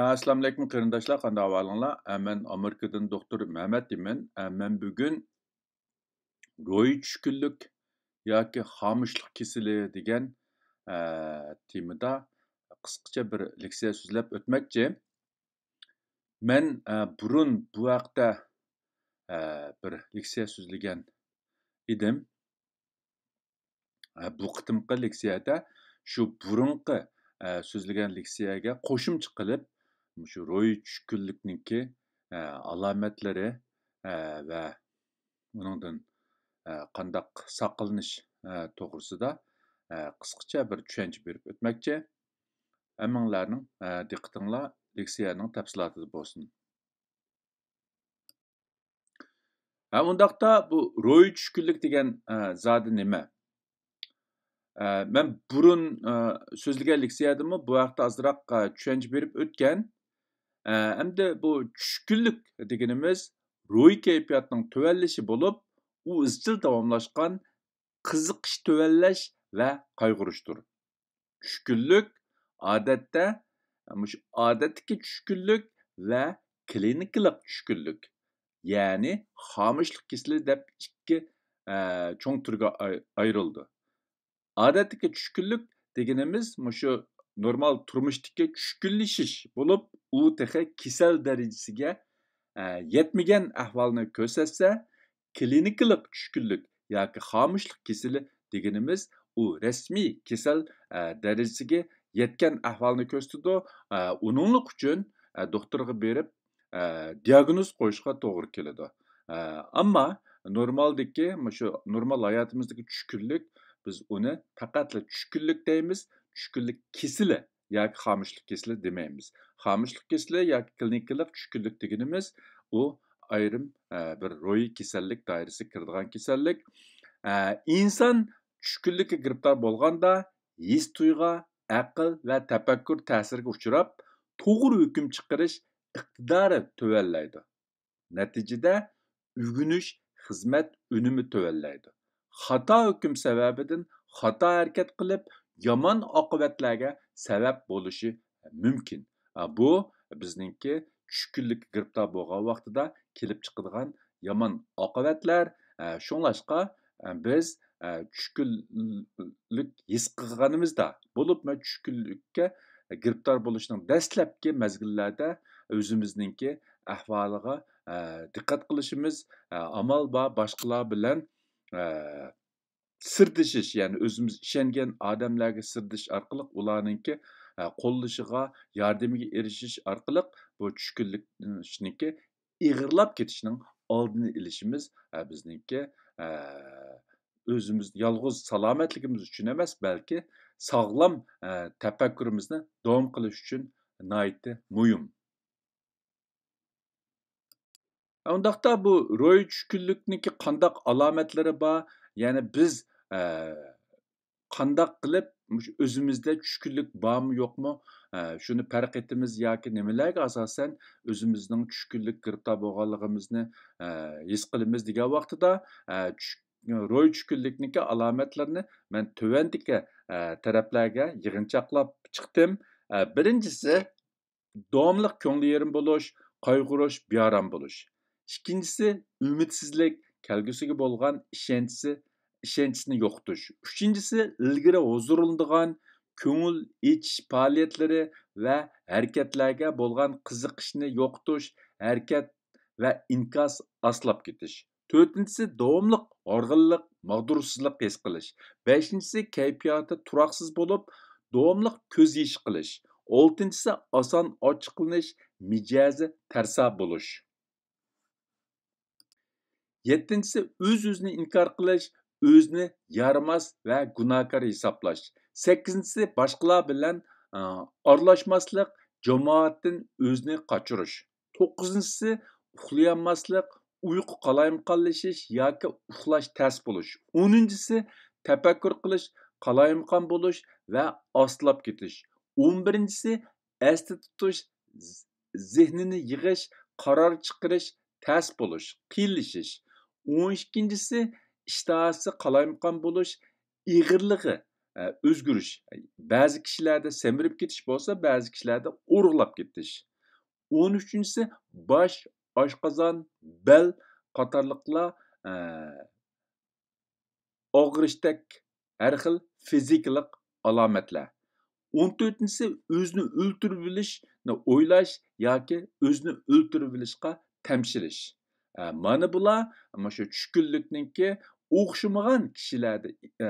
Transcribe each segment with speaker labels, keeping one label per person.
Speaker 1: assalomu alaykum qarindoshlar qanday ahvolinglar man amerikadan doktor mamat deyman man bugun ro'yi tushkunlik yoki xomishlik kasali degan temada qisqacha bir leksiya so'zlab o'tmoqchi man burun bu haqda bir leksiya so'zlagan edim bu qitimqi leksiyada shu burunqi so'zlagan leksiyaga qo'shimcha qilib şu Roy Çüküllük'ninki e, alametleri e, ve bunundan e, qandaq saqlanış e, toğrusida e, qısqaça bir düşünce berip ötmekçe. Әміңләрнің ә, диқтыңла лексияның тәпсілаты болсын. Ә, ондақта бұл рой түшкілік деген ә, зады неме? Ә, мен бұрын ә, сөзілген лексиядымы бұл әқті азырақ ә, түшенч беріп өткен, hamda bu tushkunlik deganimiz ruhiy kayfiyatning tuvallishi bo'lib u izchil davomlashgan qiziqish tuvallash va qayg'urishdir tushkunlik odatda shu odatdagi tushkunlik va klinikalik tushkunlik ya'ni xomushlik kasali deb ikki cho'ng e, turga ayrildi odatdagi tushkunlik deganimiz shu normal turmushdagi tushkunlashish bo'lib u tehi kasal darajasiga e, yetmagan ahvolni ko'rsatsa klinikalik tushkunlik yoki xomushlik kasali deganimiz u rasmiy kasal e, darajasiga yetgan ahvolni ko'rsatadi e, uninglik uchun e, doktorga berib e, diagnoz qo'yishga to'g'ri keladi e, ammo normaldagi shu normal hayotimizdagi tushkunlik biz uni faqatla tushkunlik deymiz tushkunlik kesili yoki xomishlik kesili demaymiz xomishlik kesili yoki klinikalik tushkunlik deganimiz u ayrim bir ro'yi kasallik doirasiga kiradigan kasallik inson tushkunlikka giriftor bo'lganda his tuyg'a aql va tafakkur ta'siriga uchrab to'g'ri hukm chiqarish iqtidori tuvallaydi natijada uyg'unish xizmat unumi tuvallaydi xato hukm sababidan xato harakat qilib yomon oqibatlarga sabab bo'lishi e, mumkin bu bizningki tushkunlik giribtor bo'lgan vaqtida kelib chiqadigan yomon oqibatlar e, shunglashqa e, biz tushkunlik his qilganimizda bo'libmi tushkunlikka giribtor bo'lishning dastlabki mazgillarda o'zimizningki ahvoliga diqqat qilishimiz amal bor boshqalar bilan sirtishish ya'ni o'zimiz ishongan odamlarga sirdish orqali ularninki e, qo'llashiga yordamiga erishish orqali bu tushkunlikniki e, ig'irlab ketishning oldini ilishimiz e, bizniki o'zimiz yolg'iz salomatligimiz uchun emas balki sog'lom tafakkurimizni davom qilish uchun nayti muhim undaqda bu ro'y tushkunlikniki qandaq alomatlari bor ya'ni biz qandaq qilib o'zimizda tushkunlik bormi yo'qmi shuni farq etimiz yoki nimalarga asosan o'zimizning tushkunlik girta bo'lganligimizni his qilamiz degan vaqtida ro'y tushkunlikniki alomatlarini man tuvandiki taraflarga yig'inchoqlab chiqdim birinchisi davomli ko'ngli yerim bo'lish qayg'urish biyoram bo'lish ikkinchisi umidsizlik kelgusiga bo'lgan ishonchsi ishonchni yo'qotish uchinchisi ilgari o'zirildigan ko'ngil ichish faoliyatlari va harakatlarga bo'lgan qiziqishni yo'qotish harakat va inkas aslab ketish to'rtinchisi davomliq horg'inliq mag'dursizlik his qilish beshinchisi kayfiyati turaqsiz bo'lib davomliq ko'z yish qilish oltinchisi oson ochiqlanish mijazi tarsa bo'lish yettinchisi o'z o'zini inkor qilish özüne yarmaz ve günahkar hesaplaş. Sekizincisi başkalar bilen e, arlaşmaslık, cemaatin özüne kaçırış. Tokuzuncisi uxlayanmaslık, uyku kalayım kalışış ya ki uxlaş ters buluş. Onuncisi tefekkür kılış, kalayım kan buluş ve aslap gitiş. Onbirincisi birincisi esti tutuş, zihnini yığış, karar çıkırış, ters buluş, kirlişiş. On ikincisi ishtahasi qalaymaqon bo'lish ig'irlig'i e, o'zgarish e, ba'zi kishilarda semirib ketish bo'lsa ba'zi kishilarda kişilerde ketish gitiş. uchinchisi bosh oshqozon bel qatorliqlar e, har xil fiziklik alomatlar 14. özünü o'zini o'ltirib ya o'ylash yoki o'zini o'ltirib bilishga tamshirish e, mana bular mana shu tushkunlikniki o'xshamagan kishilarda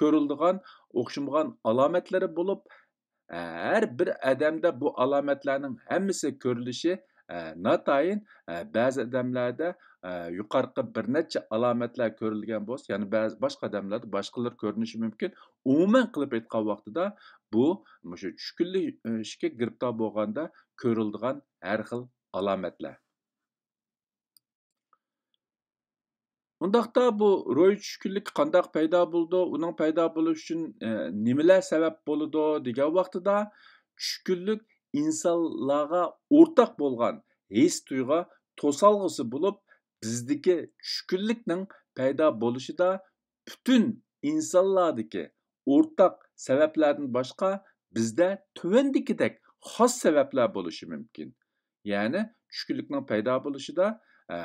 Speaker 1: ko'rildigan o'xshamagan alomatlari bo'lib har bir odamda bu alomatlarning hammasi ko'rilishi notayin ba'zi odamlarda yuqorqi bir necha alomatlar ko'rilgan bo'lsa ya'ni ba'zi boshqa odamlarda boshqalar ko'rinishi mumkin umuman qilib aytgan vaqtida bu shu tushkunlik ishga giribtor bo'lganda ko'rildigan har xil alomatlar Ундақта бұ рой түшкүнлүк қандақ пайда болды, оның пайда болу үшін ә, э, немелер сәбәп болды деген вақтыда түшкүнлүк инсаллаға ортақ болған ес тұйға тосалғысы болып, біздікі түшкүнлүкнің пайда да, бүтін инсанлардыкі ортақ сәбәплердің башқа бізде төвендікідек хас сәбәплер болушы мүмкін. Яғни түшкүнлүкнің пайда болушыда Э,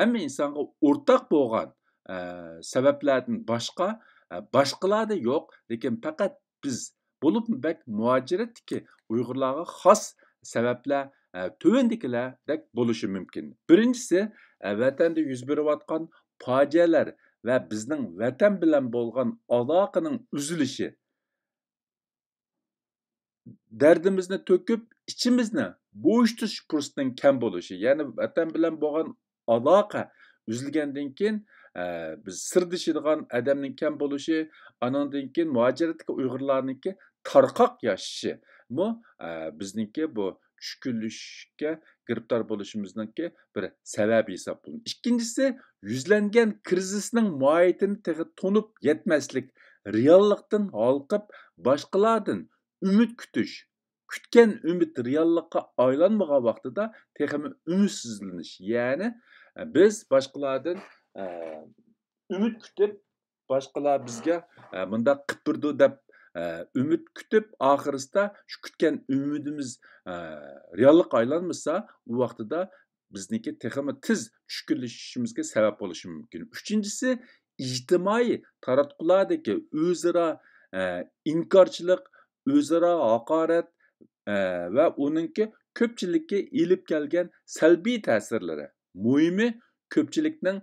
Speaker 1: hamma insonga o'rtaq bo'lgan э, sabablardan boshqa e, boshqalarda yo'q lekin faqat biz bo'lib bak muajiratki uyg'urlarga xos sabablar e, tuvandikilardek bo'lishi mumkin birinchisi e, vatanda yuz berayotgan fojialar va bizning vatan bilan bo'lgan aloqaning uzilishi dardimizni to'kib ichimizni bo'shitish fursatidan kam bo'lishi ya'ni vatan bilan bo'lgan aloqa uzilgandan keyin e, biz sirdishadigan odamning kam bo'lishi anandan keyin muajiratga uyg'urlarniki tarqoq yashishi bu e, bizniki bu tushkunlikka giriftor bo'lishimizniki bir sababi hisoblanadi ikkinchisi yuzlangan krizisning muayitini tag'i to'nib yetmaslik reallikdan olqib boshqalardan umid kutish kutgan umid reallikqa aylanmagan vaqtida texmi umidsizlanish ya'ni e, biz boshqalardan e, umid kutib boshqalar bizga e, bundaq qitpirdu deb umid kutib oxirida shu kutgan umidimiz reallikqa aylanmasa u vaqtida bizniki texmi tiz tushkunlashishimizga sabab bo'lishi mumkin uchinchisi ijtimoiy taratqulardagi o'zaro inkorchilik o'zaro haqorat va uninki ko'pchilikka ilib kelgan salbiy ta'sirlari muhimi ko'pchilikning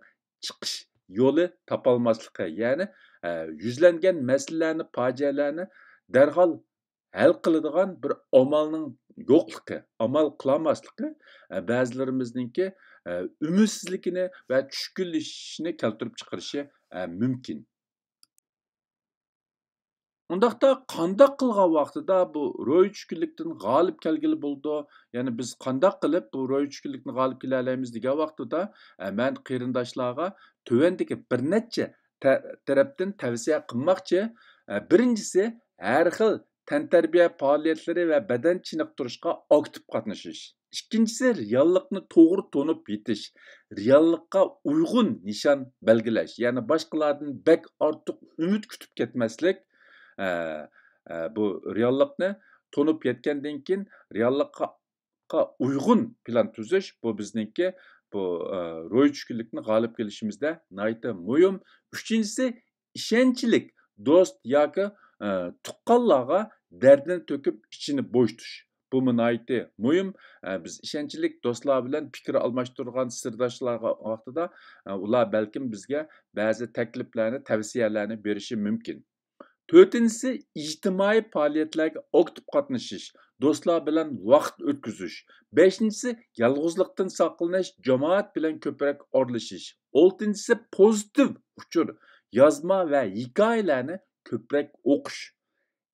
Speaker 1: chiqish yo'li topolmasligi ya'ni e, yuzlangan masalalarni fojialarni darhol hal qiladigan bir omolning yo'qligi amal qilolmasligi e, ba'zilarimizningki e, umidsizligini va tushkunlashishni keltirib chiqarishi mumkin Ондақта қандақ қылға вақтыда бұл рөйчүкіліктің ғалып кәлгілі болды. Яғни біз қандақ қылып бұл рөйчүкіліктің ғалып келе алаймыз деген вақтыда әмән қиырындашларға төвендегі бір нәтче тараптан тәвсия қылмақчы. Біріншісі әр хил тәнтәрбия фаалиятлары ва бәдән чинықтырышқа актив қатнашыш. Ikkinchisi reallikni тоғыр тонып yetish, reallikqa uyg'un нишан belgilash, ya'ni boshqalardan bak артық үміт күтіп ketmaslik Э, э, bu reallikni to'nib yetgandan keyin reallikqa uyg'un plan tuzish bu bizningki bu e, ro'y ro'ytushkunlikni g'olib kelishimizda nayta muhim uchinchisi ishonchlik do'st yoki e, tuqqanlarga dardini to'kib ichini bo'shitish bu munoyiti muhim e, biz ishonchlik do'stlar bilan fikr almashtirgan sirdoshlarga vaqtida e, ular balkim bizga ba'zi takliflarni tavsiyalarni berishi mumkin Пөтінсі ictimai faaliyetlerге aktif katnışış, dostlar bilen vaqt ötküzüş. Beşincisi yalğızlıqtın saqlanaş, cemaat bilen köpürek orlaşış. Oltincisi pozitif uçur, yazma ve hikayelerini köpürek okuş.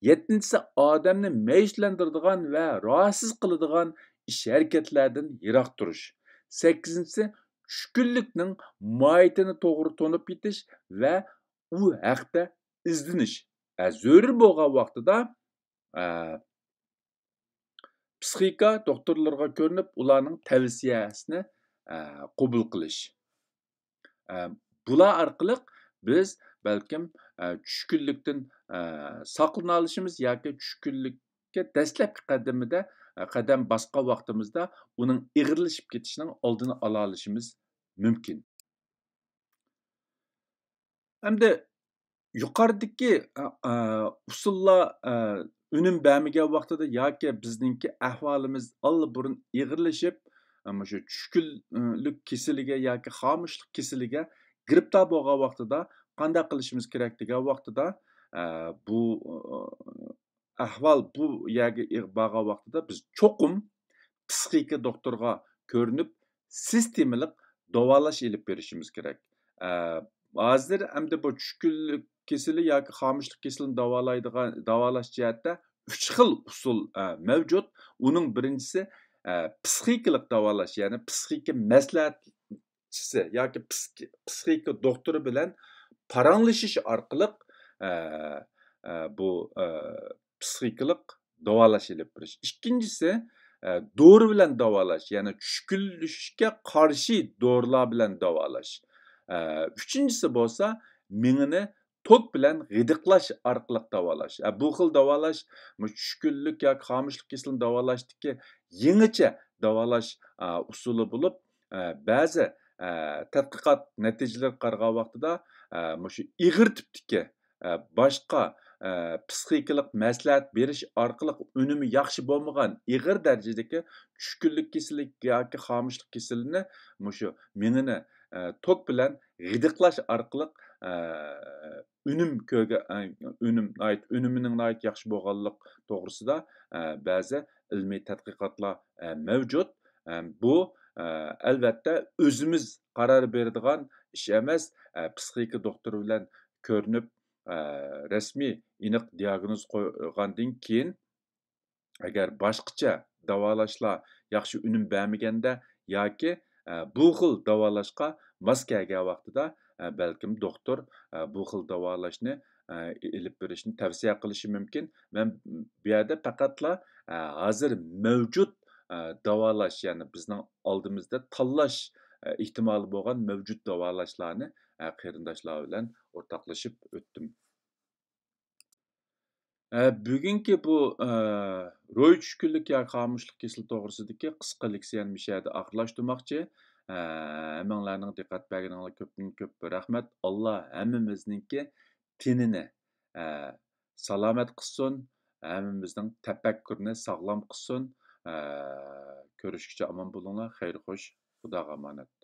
Speaker 1: Yettincisi adamni meyşlendirdigan ve rahatsız qiladigan iş hareketlerden yirak duruş. Sekizincisi tushkunlikning moyitini to'g'ri to'nib yetish va u haqda izdinish Ә, зөрір болған уақытыда ә, психика докторларға көрініп уларның тәвсиясіне ә, қобыл қылыш ә, бұлар арқылық біз бәлкім ә, сақылналышымыз, ә, сақлана алышымыз яки түшкінлікке дәслепкі ә, қадам басқа уақытымызда оның игірлішіп кетішінің алдын ала алышымыз мүмкін әмді yuqoridagi usullar unum bermagan vaqtida yoki bizningki ahvolimiz allaburun ig'irlashib mana shu tushkunlik kesiliga yoki xomushlik kesiliga giribtor bo'lgan vaqtida qanday qilishimiz kerak degan vaqtida bu ahvol bu yagi borgan vaqtida biz cho'qim psixika doktorga ko'rinib sistemalik davolash ilib berishimiz kerak hozir hamda bu tushkunlik kesili yoki xomishlik kesilini davolaydigan davolash jihatda uch xil usul e, mavjud uning birinchisi e, psixikalik davolash ya'ni psixika maslahatchisi yoki psixika doktori bilan paranglashish orqali e, bu psixikalik davolash ilib birish ikkinchisi dori bilan davolash ya'ni tushkunlikka qarshi dorilar bilan davolash uchinchisi bo'lsa mingini tok bilan g'idiqlash orqali davolash bu xil davolash tushkunlik yoki xomushlik kesilini davolashniki yangicha davolash usuli bo'lib ba'zi tadqiqot natijalariga qaragan vaqtida shu ig'ir tipdiki boshqa psixikalik maslahat berish orqali unumi yaxshi bo'lmagan ig'ir darajadagi tushkunlik kesillik yoki xomushlik kesilini mushu mingini tok bilan g'idiqlash orqali köge ünüm e, ait ünümünün ait yaxşı яқшы doğrusu da e, bəzi ilmiy tadqiqotlar e, mavjud bu albatta o'zimiz qaror beradigan ish emas psixika doktor bilan ko'rinib rasmiy aniq diagnoz qoyğandan keyin agar boshqacha davolashlar yaxshi ünüm bermaganda yoki bu xil davalaşqa maskaga vaqtida balkim doktor bu xil davolashni ilib berishni tavsiya qilishi mumkin va bu yerda faqatla hozir mavjud davolash ya'ni bizning oldimizda tanlash ehtimoli bo'lgan mavjud davolashlarni qarindoshlar bilan o'rtoqlashib o'tdim bugungi bu ro'y tushkunlik yoki xomushlik kasali to'g'risidagi qisqa leksiyani mishada oxirlashtirmoqchi hammanglarning diqqat berganinglar ko'pdan ko'p rahmat alloh hammamizningki tinini salomat qilsin hammamizning tafakkurni sog'lom qilsin ko'rishguncha omon bo'linglar xayr xush xudoga omonat